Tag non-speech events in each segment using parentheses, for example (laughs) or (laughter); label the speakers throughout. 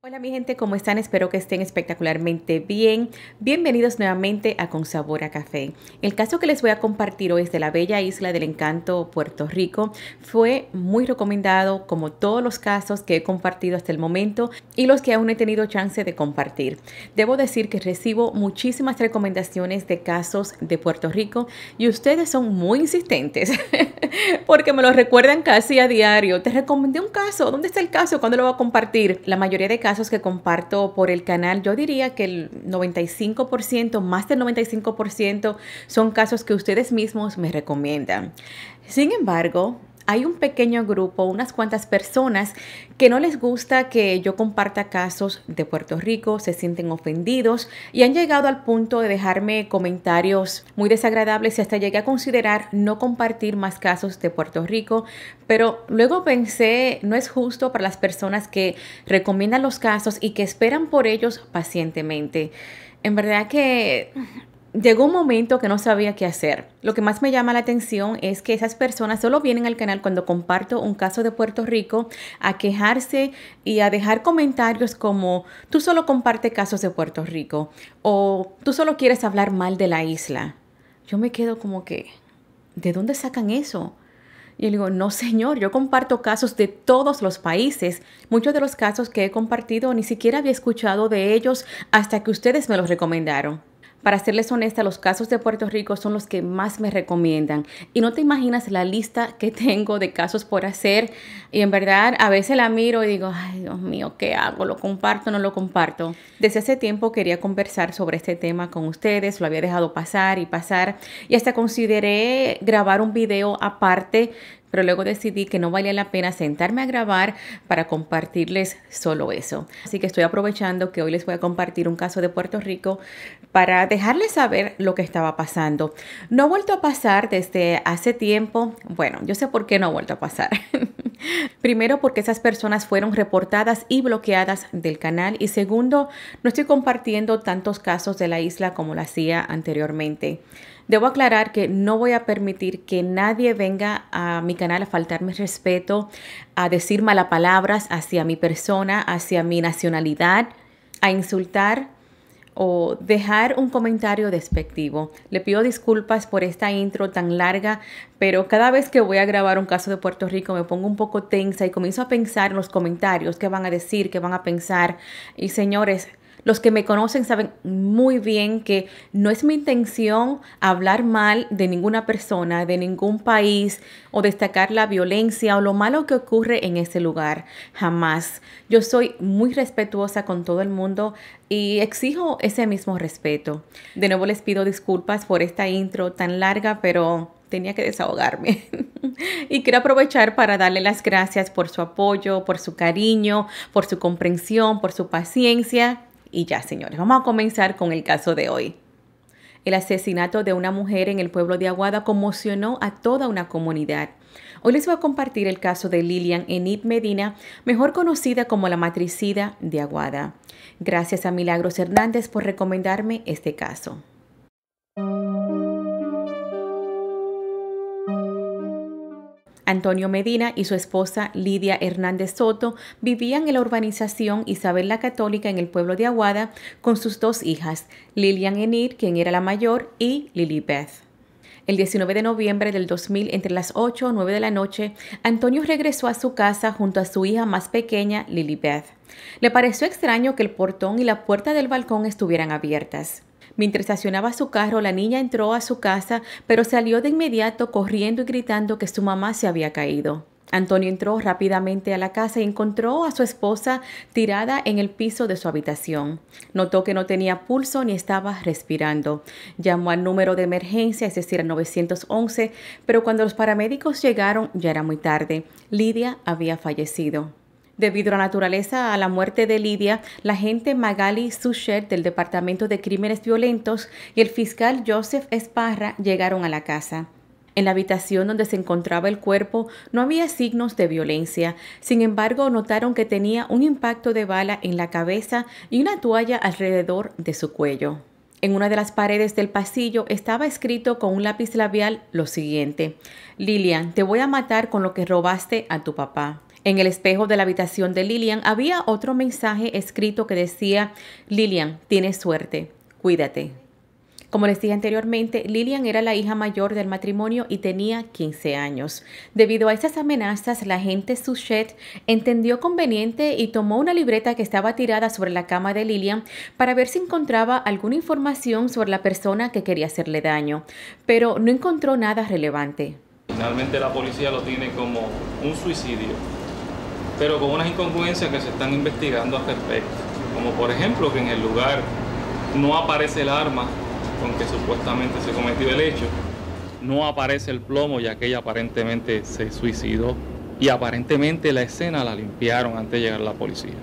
Speaker 1: Hola mi gente, ¿cómo están? Espero que estén espectacularmente bien. Bienvenidos nuevamente a Con Sabor a Café. El caso que les voy a compartir hoy es de la bella isla del encanto Puerto Rico. Fue muy recomendado como todos los casos que he compartido hasta el momento y los que aún he tenido chance de compartir. Debo decir que recibo muchísimas recomendaciones de casos de Puerto Rico y ustedes son muy insistentes (laughs) porque me lo recuerdan casi a diario. Te recomendé un caso, ¿dónde está el caso? ¿Cuándo lo voy a compartir? La mayoría de casos que comparto por el canal, yo diría que el 95%, más del 95% son casos que ustedes mismos me recomiendan. Sin embargo, hay un pequeño grupo, unas cuantas personas que no les gusta que yo comparta casos de Puerto Rico, se sienten ofendidos y han llegado al punto de dejarme comentarios muy desagradables y hasta llegué a considerar no compartir más casos de Puerto Rico, pero luego pensé, no es justo para las personas que recomiendan los casos y que esperan por ellos pacientemente. En verdad que Llegó un momento que no sabía qué hacer. Lo que más me llama la atención es que esas personas solo vienen al canal cuando comparto un caso de Puerto Rico a quejarse y a dejar comentarios como tú solo comparte casos de Puerto Rico o tú solo quieres hablar mal de la isla. Yo me quedo como que, ¿de dónde sacan eso? Y yo digo, no señor, yo comparto casos de todos los países. Muchos de los casos que he compartido ni siquiera había escuchado de ellos hasta que ustedes me los recomendaron. Para serles honesta, los casos de Puerto Rico son los que más me recomiendan. Y no te imaginas la lista que (laughs) tengo de casos por hacer. Y en verdad, a veces la miro y digo, ay Dios mío, ¿qué hago? ¿Lo comparto o no lo comparto? Desde hace tiempo quería conversar sobre este tema con ustedes. Lo había dejado pasar y pasar. Y hasta consideré grabar un video aparte pero luego decidí que no valía la pena sentarme a grabar para compartirles solo eso. Así que estoy aprovechando que hoy les voy a compartir un caso de Puerto Rico para dejarles saber lo que estaba pasando. No ha vuelto a pasar desde hace tiempo. Bueno, yo sé por qué no ha vuelto a pasar. (laughs) Primero, porque esas personas fueron reportadas y bloqueadas del canal. Y segundo, no estoy compartiendo tantos casos de la isla como lo hacía anteriormente. Debo aclarar que no voy a permitir que nadie venga a mi canal a faltarme respeto, a decir malas palabras hacia mi persona, hacia mi nacionalidad, a insultar o dejar un comentario despectivo. Le pido disculpas por esta intro tan larga, pero cada vez que voy a grabar un caso de Puerto Rico me pongo un poco tensa y comienzo a pensar en los comentarios, que van a decir, que van a pensar. Y señores, los que me conocen saben muy bien que no es mi intención hablar mal de ninguna persona, de ningún país o destacar la violencia o lo malo que ocurre en ese lugar. Jamás. Yo soy muy respetuosa con todo el mundo y exijo ese mismo respeto. De nuevo les pido disculpas por esta intro tan larga, pero tenía que desahogarme. (laughs) y quiero aprovechar para darle las gracias por su apoyo, por su cariño, por su comprensión, por su paciencia y ya, señores, vamos a comenzar con el caso de hoy. El asesinato de una mujer en el pueblo de Aguada conmocionó a toda una comunidad. Hoy les voy a compartir el caso de Lilian Enid Medina, mejor conocida como la matricida de Aguada. Gracias a Milagros Hernández por recomendarme este caso. Antonio Medina y su esposa Lidia Hernández Soto vivían en la urbanización Isabel la Católica en el pueblo de Aguada con sus dos hijas, Lilian Enir, quien era la mayor, y Lily Beth. El 19 de noviembre del 2000, entre las 8 o 9 de la noche, Antonio regresó a su casa junto a su hija más pequeña, Beth. Le pareció extraño que el portón y la puerta del balcón estuvieran abiertas. Mientras estacionaba su carro, la niña entró a su casa, pero salió de inmediato corriendo y gritando que su mamá se había caído. Antonio entró rápidamente a la casa y encontró a su esposa tirada en el piso de su habitación. Notó que no tenía pulso ni estaba respirando. Llamó al número de emergencia, es decir, al 911, pero cuando los paramédicos llegaron ya era muy tarde. Lidia había fallecido. Debido a la naturaleza a la muerte de Lidia, la agente Magali Suchet del Departamento de Crímenes Violentos y el fiscal Joseph Esparra llegaron a la casa. En la habitación donde se encontraba el cuerpo no había signos de violencia. Sin embargo, notaron que tenía un impacto de bala en la cabeza y una toalla alrededor de su cuello. En una de las paredes del pasillo estaba escrito con un lápiz labial lo siguiente: Lilian, te voy a matar con lo que robaste a tu papá. En el espejo de la habitación de Lilian había otro mensaje escrito que decía, Lilian, tienes suerte, cuídate. Como les dije anteriormente, Lilian era la hija mayor del matrimonio y tenía 15 años. Debido a esas amenazas, la gente Suchet entendió conveniente y tomó una libreta que estaba tirada sobre la cama de Lilian para ver si encontraba alguna información sobre la persona que quería hacerle daño, pero no encontró nada relevante. Finalmente la policía lo tiene como un suicidio pero con unas incongruencias que se están investigando al respecto. Como por ejemplo que en el lugar no aparece el arma con que supuestamente se cometió el hecho, no aparece el plomo ya que ella aparentemente se suicidó y aparentemente la escena la limpiaron antes de llegar la policía.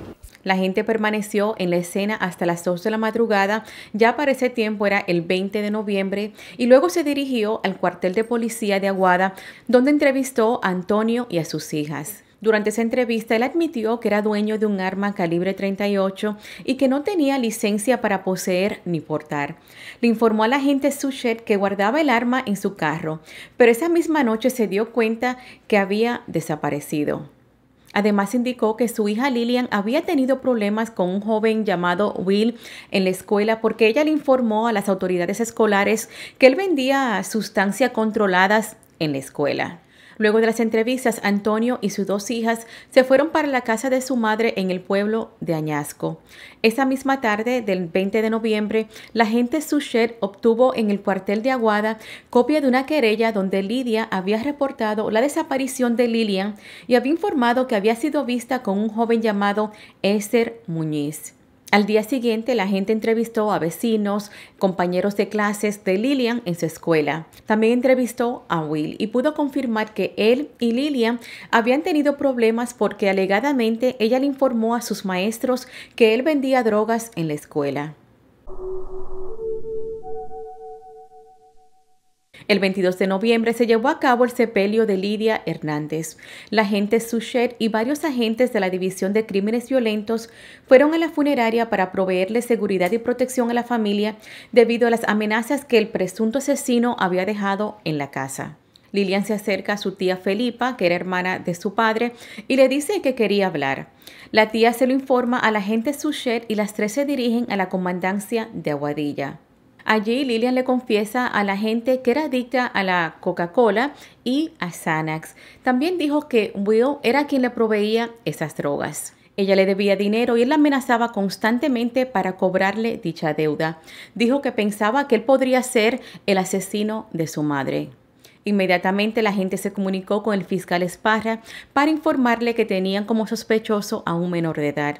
Speaker 1: La gente permaneció en la escena hasta las 2 de la madrugada, ya para ese tiempo era el 20 de noviembre, y luego se dirigió al cuartel de policía de Aguada, donde entrevistó a Antonio y a sus hijas. Durante esa entrevista, él admitió que era dueño de un arma calibre 38 y que no tenía licencia para poseer ni portar. Le informó a la agente Suchet que guardaba el arma en su carro, pero esa misma noche se dio cuenta que había desaparecido. Además indicó que su hija Lillian había tenido problemas con un joven llamado Will en la escuela porque ella le informó a las autoridades escolares que él vendía sustancias controladas en la escuela. Luego de las entrevistas, Antonio y sus dos hijas se fueron para la casa de su madre en el pueblo de Añasco. Esa misma tarde del 20 de noviembre, la gente Suchet obtuvo en el cuartel de Aguada copia de una querella donde Lidia había reportado la desaparición de Lilian y había informado que había sido vista con un joven llamado Esther Muñiz. Al día siguiente, la gente entrevistó a vecinos, compañeros de clases de Lillian en su escuela. También entrevistó a Will y pudo confirmar que él y Lillian habían tenido problemas porque alegadamente ella le informó a sus maestros que él vendía drogas en la escuela. El 22 de noviembre se llevó a cabo el sepelio de Lidia Hernández. La agente Suchet y varios agentes de la División de Crímenes Violentos fueron a la funeraria para proveerle seguridad y protección a la familia debido a las amenazas que el presunto asesino había dejado en la casa. Lilian se acerca a su tía Felipa, que era hermana de su padre, y le dice que quería hablar. La tía se lo informa a la agente Suchet y las tres se dirigen a la comandancia de Aguadilla. Allí Lilian le confiesa a la gente que era adicta a la Coca-Cola y a Xanax. También dijo que Will era quien le proveía esas drogas. Ella le debía dinero y él la amenazaba constantemente para cobrarle dicha deuda. Dijo que pensaba que él podría ser el asesino de su madre. Inmediatamente la gente se comunicó con el fiscal Esparra para informarle que tenían como sospechoso a un menor de edad.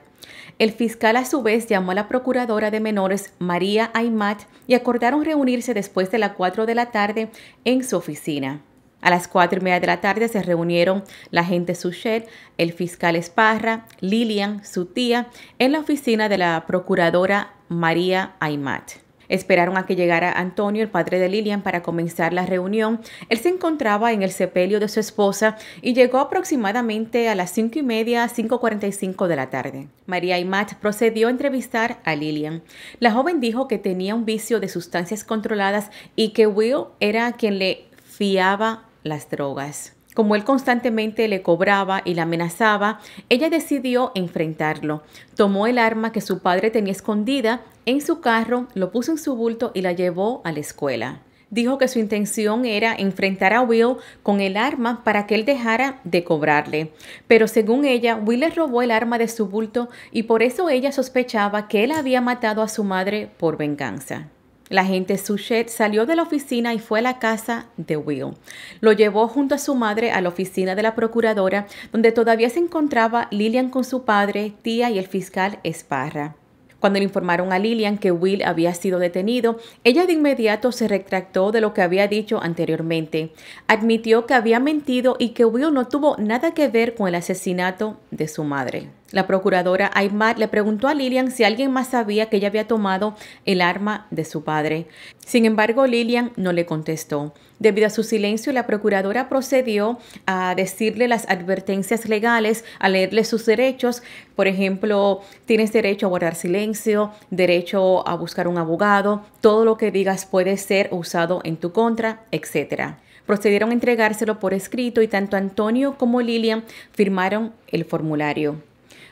Speaker 1: El fiscal a su vez llamó a la procuradora de menores María Aymat y acordaron reunirse después de las 4 de la tarde en su oficina. A las 4 y media de la tarde se reunieron la gente Suchet, el fiscal Esparra, Lilian, su tía, en la oficina de la procuradora María Aymat. Esperaron a que llegara Antonio, el padre de Lilian, para comenzar la reunión. Él se encontraba en el sepelio de su esposa y llegó aproximadamente a las cinco y media, 5.45 de la tarde. María y Matt procedió a entrevistar a Lilian. La joven dijo que tenía un vicio de sustancias controladas y que Will era quien le fiaba las drogas como él constantemente le cobraba y la amenazaba, ella decidió enfrentarlo. Tomó el arma que su padre tenía escondida en su carro, lo puso en su bulto y la llevó a la escuela dijo que su intención era enfrentar a Will con el arma para que él dejara de cobrarle. Pero según ella, Will le robó el arma de su bulto y por eso ella sospechaba que él había matado a su madre por venganza. La gente Suchet salió de la oficina y fue a la casa de Will. Lo llevó junto a su madre a la oficina de la procuradora, donde todavía se encontraba Lillian con su padre, tía y el fiscal Esparra. Cuando le informaron a Lillian que Will había sido detenido, ella de inmediato se retractó de lo que había dicho anteriormente. Admitió que había mentido y que Will no tuvo nada que ver con el asesinato de su madre. La procuradora Aymar le preguntó a Lilian si alguien más sabía que ella había tomado el arma de su padre. Sin embargo, Lilian no le contestó. Debido a su silencio, la procuradora procedió a decirle las advertencias legales, a leerle sus derechos. Por ejemplo, tienes derecho a guardar silencio, derecho a buscar un abogado, todo lo que digas puede ser usado en tu contra, etc. Procedieron a entregárselo por escrito y tanto Antonio como Lilian firmaron el formulario.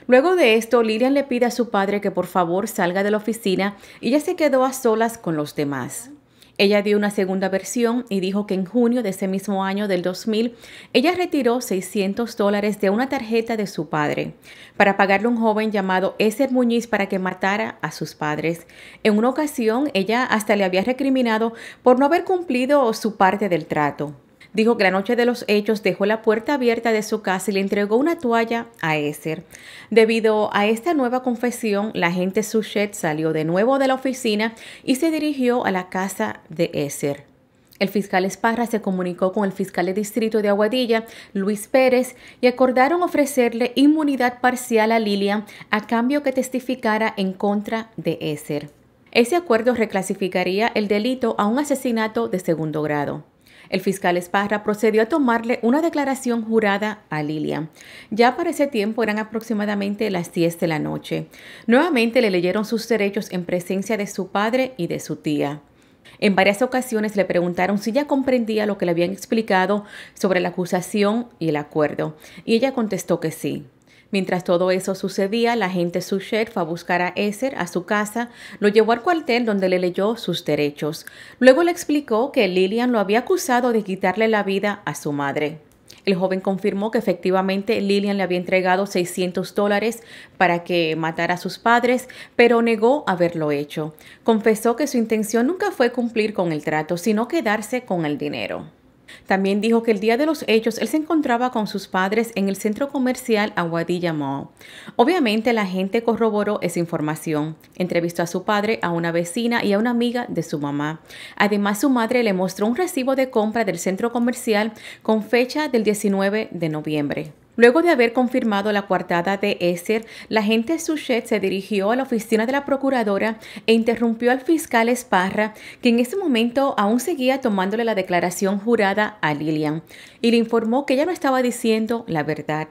Speaker 1: Luego de esto, Lilian le pide a su padre que por favor salga de la oficina y ya se quedó a solas con los demás. Ella dio una segunda versión y dijo que en junio de ese mismo año del 2000, ella retiró 600 dólares de una tarjeta de su padre para pagarle a un joven llamado Ezer Muñiz para que matara a sus padres. En una ocasión, ella hasta le había recriminado por no haber cumplido su parte del trato dijo que la noche de los hechos dejó la puerta abierta de su casa y le entregó una toalla a Esser. Debido a esta nueva confesión, la gente Suchet salió de nuevo de la oficina y se dirigió a la casa de Esser. El fiscal Esparra se comunicó con el fiscal de distrito de Aguadilla, Luis Pérez, y acordaron ofrecerle inmunidad parcial a Lilia a cambio que testificara en contra de Esser. Ese acuerdo reclasificaría el delito a un asesinato de segundo grado. El fiscal Esparra procedió a tomarle una declaración jurada a Lilia. Ya para ese tiempo eran aproximadamente las 10 de la noche. Nuevamente le leyeron sus derechos en presencia de su padre y de su tía. En varias ocasiones le preguntaron si ya comprendía lo que le habían explicado sobre la acusación y el acuerdo, y ella contestó que sí. Mientras todo eso sucedía, la gente chef, fue a buscar a Esser a su casa, lo llevó al cuartel donde le leyó sus derechos. Luego le explicó que Lillian lo había acusado de quitarle la vida a su madre. El joven confirmó que efectivamente Lillian le había entregado 600 dólares para que matara a sus padres, pero negó haberlo hecho. Confesó que su intención nunca fue cumplir con el trato, sino quedarse con el dinero. También dijo que el día de los hechos él se encontraba con sus padres en el centro comercial Aguadilla Mall. Obviamente la gente corroboró esa información. Entrevistó a su padre, a una vecina y a una amiga de su mamá. Además su madre le mostró un recibo de compra del centro comercial con fecha del 19 de noviembre. Luego de haber confirmado la coartada de Esser, la agente Suchet se dirigió a la oficina de la procuradora e interrumpió al fiscal Esparra, que en ese momento aún seguía tomándole la declaración jurada a Lilian, y le informó que ella no estaba diciendo la verdad.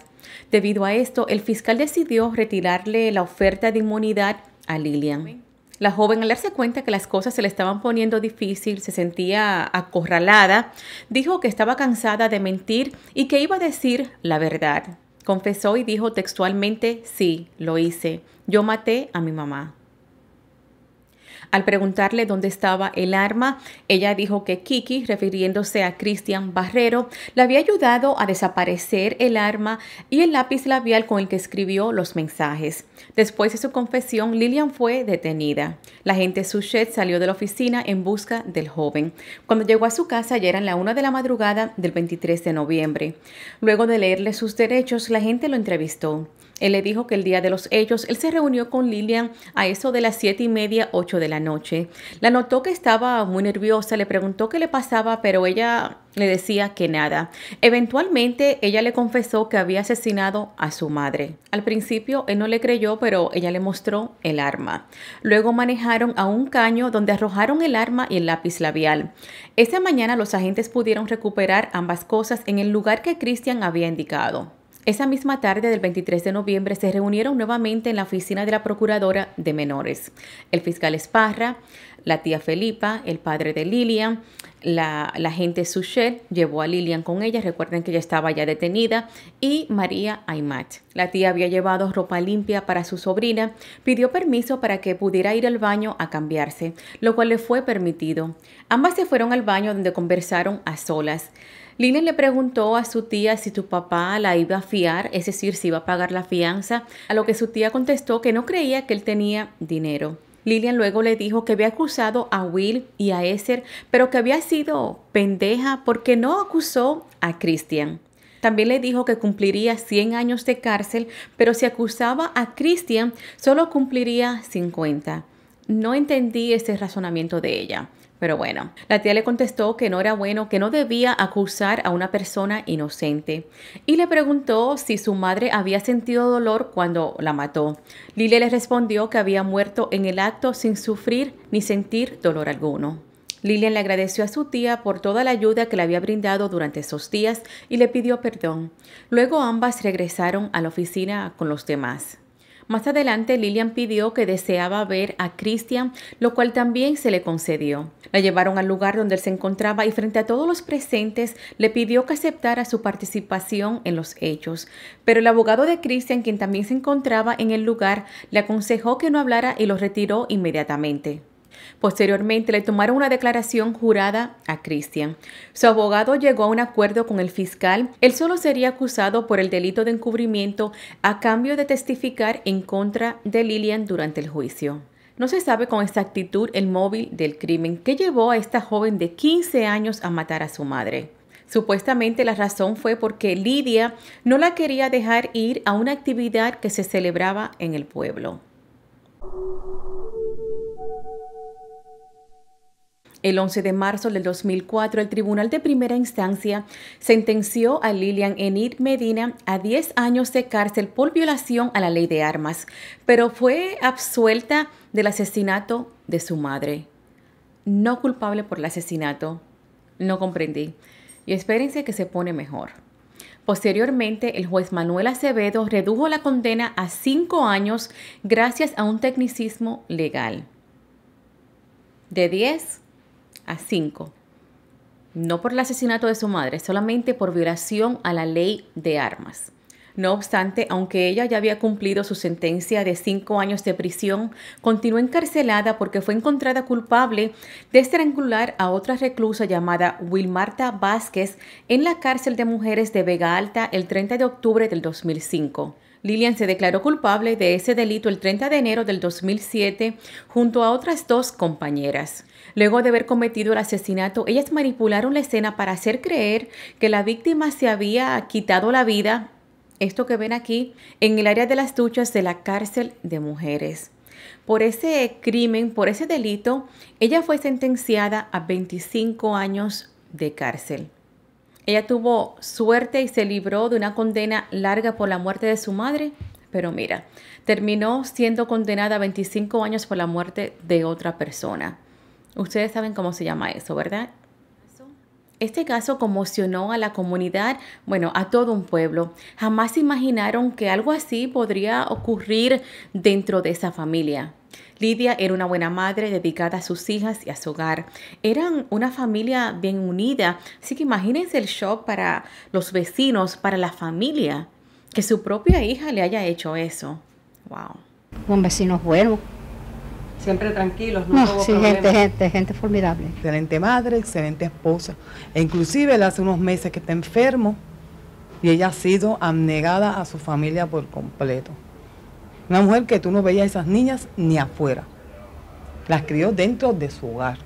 Speaker 1: Debido a esto, el fiscal decidió retirarle la oferta de inmunidad a Lilian. La joven, al darse cuenta que las cosas se le estaban poniendo difícil, se sentía acorralada, dijo que estaba cansada de mentir y que iba a decir la verdad. Confesó y dijo textualmente, sí, lo hice. Yo maté a mi mamá. Al preguntarle dónde estaba el arma, ella dijo que Kiki, refiriéndose a Cristian Barrero, le había ayudado a desaparecer el arma y el lápiz labial con el que escribió los mensajes. Después de su confesión, Lillian fue detenida. La gente Suchet salió de la oficina en busca del joven. Cuando llegó a su casa ya eran la una de la madrugada del 23 de noviembre. Luego de leerle sus derechos, la gente lo entrevistó. Él le dijo que el día de los hechos, él se reunió con Lilian a eso de las siete y media, ocho de la noche. La notó que estaba muy nerviosa, le preguntó qué le pasaba, pero ella le decía que nada. Eventualmente ella le confesó que había asesinado a su madre. Al principio él no le creyó, pero ella le mostró el arma. Luego manejaron a un caño donde arrojaron el arma y el lápiz labial. Esa mañana los agentes pudieron recuperar ambas cosas en el lugar que Christian había indicado. Esa misma tarde del 23 de noviembre se reunieron nuevamente en la oficina de la Procuradora de Menores, el fiscal Esparra, la tía Felipa, el padre de Lilian, la, la gente Suchet llevó a Lilian con ella, recuerden que ella estaba ya detenida, y María Aymat. La tía había llevado ropa limpia para su sobrina, pidió permiso para que pudiera ir al baño a cambiarse, lo cual le fue permitido. Ambas se fueron al baño donde conversaron a solas. Lilian le preguntó a su tía si su papá la iba a fiar, es decir, si iba a pagar la fianza, a lo que su tía contestó que no creía que él tenía dinero. Lilian luego le dijo que había acusado a Will y a Esther, pero que había sido pendeja porque no acusó a Christian. También le dijo que cumpliría 100 años de cárcel, pero si acusaba a Christian, solo cumpliría 50. No entendí ese razonamiento de ella. Pero bueno, la tía le contestó que no era bueno, que no debía acusar a una persona inocente y le preguntó si su madre había sentido dolor cuando la mató. Lilian le respondió que había muerto en el acto sin sufrir ni sentir dolor alguno. Lilian le agradeció a su tía por toda la ayuda que le había brindado durante esos días y le pidió perdón. Luego ambas regresaron a la oficina con los demás. Más adelante, Lillian pidió que deseaba ver a Christian, lo cual también se le concedió. La llevaron al lugar donde él se encontraba y frente a todos los presentes le pidió que aceptara su participación en los hechos. Pero el abogado de Christian, quien también se encontraba en el lugar, le aconsejó que no hablara y lo retiró inmediatamente. Posteriormente le tomaron una declaración jurada a Christian. Su abogado llegó a un acuerdo con el fiscal. Él solo sería acusado por el delito de encubrimiento a cambio de testificar en contra de Lillian durante el juicio. No se sabe con exactitud el móvil del crimen que llevó a esta joven de 15 años a matar a su madre. Supuestamente la razón fue porque Lidia no la quería dejar ir a una actividad que se celebraba en el pueblo. El 11 de marzo del 2004, el Tribunal de Primera Instancia sentenció a Lilian Enid Medina a 10 años de cárcel por violación a la ley de armas, pero fue absuelta del asesinato de su madre. No culpable por el asesinato. No comprendí. Y espérense que se pone mejor. Posteriormente, el juez Manuel Acevedo redujo la condena a 5 años gracias a un tecnicismo legal. De 10 a 5. No por el asesinato de su madre, solamente por violación a la ley de armas. No obstante, aunque ella ya había cumplido su sentencia de cinco años de prisión, continuó encarcelada porque fue encontrada culpable de estrangular a otra reclusa llamada Wilmarta Vázquez en la cárcel de mujeres de Vega Alta el 30 de octubre del 2005. Lilian se declaró culpable de ese delito el 30 de enero del 2007 junto a otras dos compañeras. Luego de haber cometido el asesinato, ellas manipularon la escena para hacer creer que la víctima se había quitado la vida, esto que ven aquí, en el área de las duchas de la cárcel de mujeres. Por ese crimen, por ese delito, ella fue sentenciada a 25 años de cárcel. Ella tuvo suerte y se libró de una condena larga por la muerte de su madre, pero mira, terminó siendo condenada a 25 años por la muerte de otra persona. Ustedes saben cómo se llama eso, ¿verdad? Este caso conmocionó a la comunidad, bueno, a todo un pueblo. Jamás imaginaron que algo así podría ocurrir dentro de esa familia. Lidia era una buena madre dedicada a sus hijas y a su hogar. Eran una familia bien unida, así que imagínense el shock para los vecinos, para la familia, que su propia hija le haya hecho eso. Wow. Un vecino bueno. Siempre tranquilos, no, sí, gente, gente, gente formidable. Excelente madre, excelente esposa. E inclusive él hace unos meses que está enfermo y ella ha sido abnegada a su familia por completo. Una mujer que tú no veías esas niñas ni afuera. Las crió dentro de su hogar.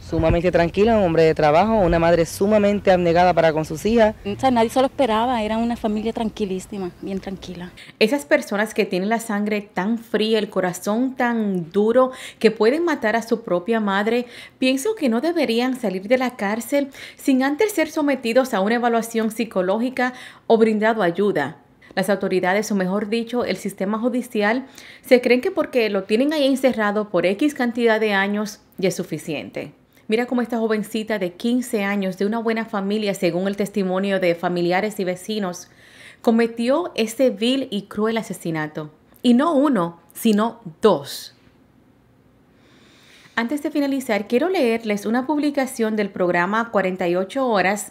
Speaker 1: Sumamente tranquila, un hombre de trabajo, una madre sumamente abnegada para con sus hijas. nadie se lo esperaba, era una familia tranquilísima, bien tranquila. Esas personas que tienen la sangre tan fría, el corazón tan duro, que pueden matar a su propia madre, pienso que no deberían salir de la cárcel sin antes ser sometidos a una evaluación psicológica o brindado ayuda las autoridades, o mejor dicho, el sistema judicial, se creen que porque lo tienen ahí encerrado por X cantidad de años ya es suficiente. Mira cómo esta jovencita de 15 años, de una buena familia, según el testimonio de familiares y vecinos, cometió este vil y cruel asesinato. Y no uno, sino dos. Antes de finalizar, quiero leerles una publicación del programa 48 horas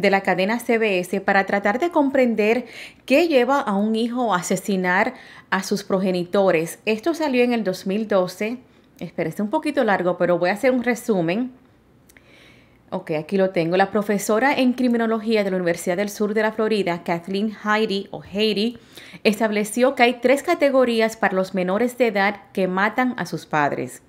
Speaker 1: de la cadena CBS para tratar de comprender qué lleva a un hijo a asesinar a sus progenitores. Esto salió en el 2012. está un poquito largo, pero voy a hacer un resumen. Ok, aquí lo tengo. La profesora en criminología de la Universidad del Sur de la Florida, Kathleen Heidi o Heidi, estableció que hay tres categorías para los menores de edad que matan a sus padres.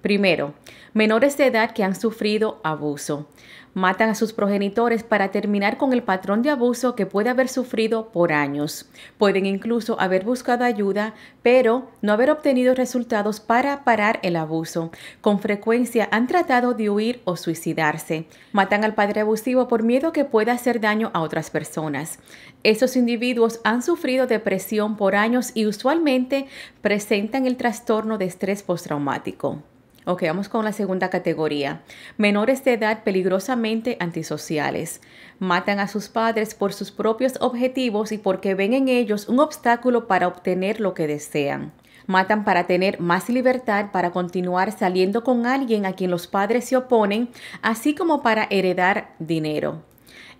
Speaker 1: Primero, menores de edad que han sufrido abuso. Matan a sus progenitores para terminar con el patrón de abuso que puede haber sufrido por años. Pueden incluso haber buscado ayuda, pero no haber obtenido resultados para parar el abuso. Con frecuencia han tratado de huir o suicidarse. Matan al padre abusivo por miedo que pueda hacer daño a otras personas. esos individuos han sufrido depresión por años y usualmente presentan el trastorno de estrés postraumático. Ok, vamos con la segunda categoría. Menores de edad peligrosamente antisociales. Matan a sus padres por sus propios objetivos y porque ven en ellos un obstáculo para obtener lo que desean. Matan para tener más libertad para continuar saliendo con alguien a quien los padres se oponen, así como para heredar dinero.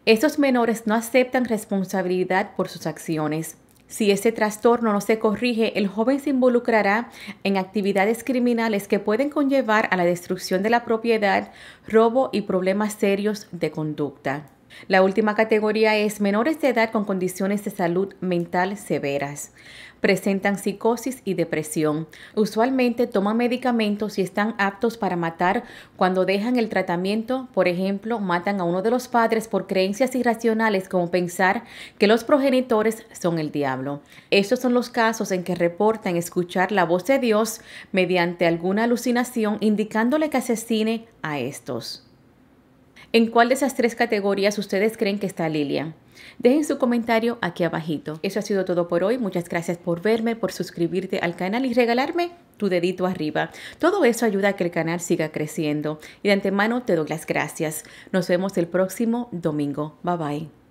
Speaker 1: Estos menores no aceptan responsabilidad por sus acciones. Si este trastorno no se corrige, el joven se involucrará en actividades criminales que pueden conllevar a la destrucción de la propiedad, robo y problemas serios de conducta. La última categoría es menores de edad con condiciones de salud mental severas presentan psicosis y depresión. Usualmente toman medicamentos y están aptos para matar cuando dejan el tratamiento. Por ejemplo, matan a uno de los padres por creencias irracionales como pensar que los progenitores son el diablo. Estos son los casos en que reportan escuchar la voz de Dios mediante alguna alucinación indicándole que asesine a estos. ¿En cuál de esas tres categorías ustedes creen que está Lilia? Dejen su comentario aquí abajito. Eso ha sido todo por hoy. Muchas gracias por verme, por suscribirte al canal y regalarme tu dedito arriba. Todo eso ayuda a que el canal siga creciendo. Y de antemano te doy las gracias. Nos vemos el próximo domingo. Bye bye.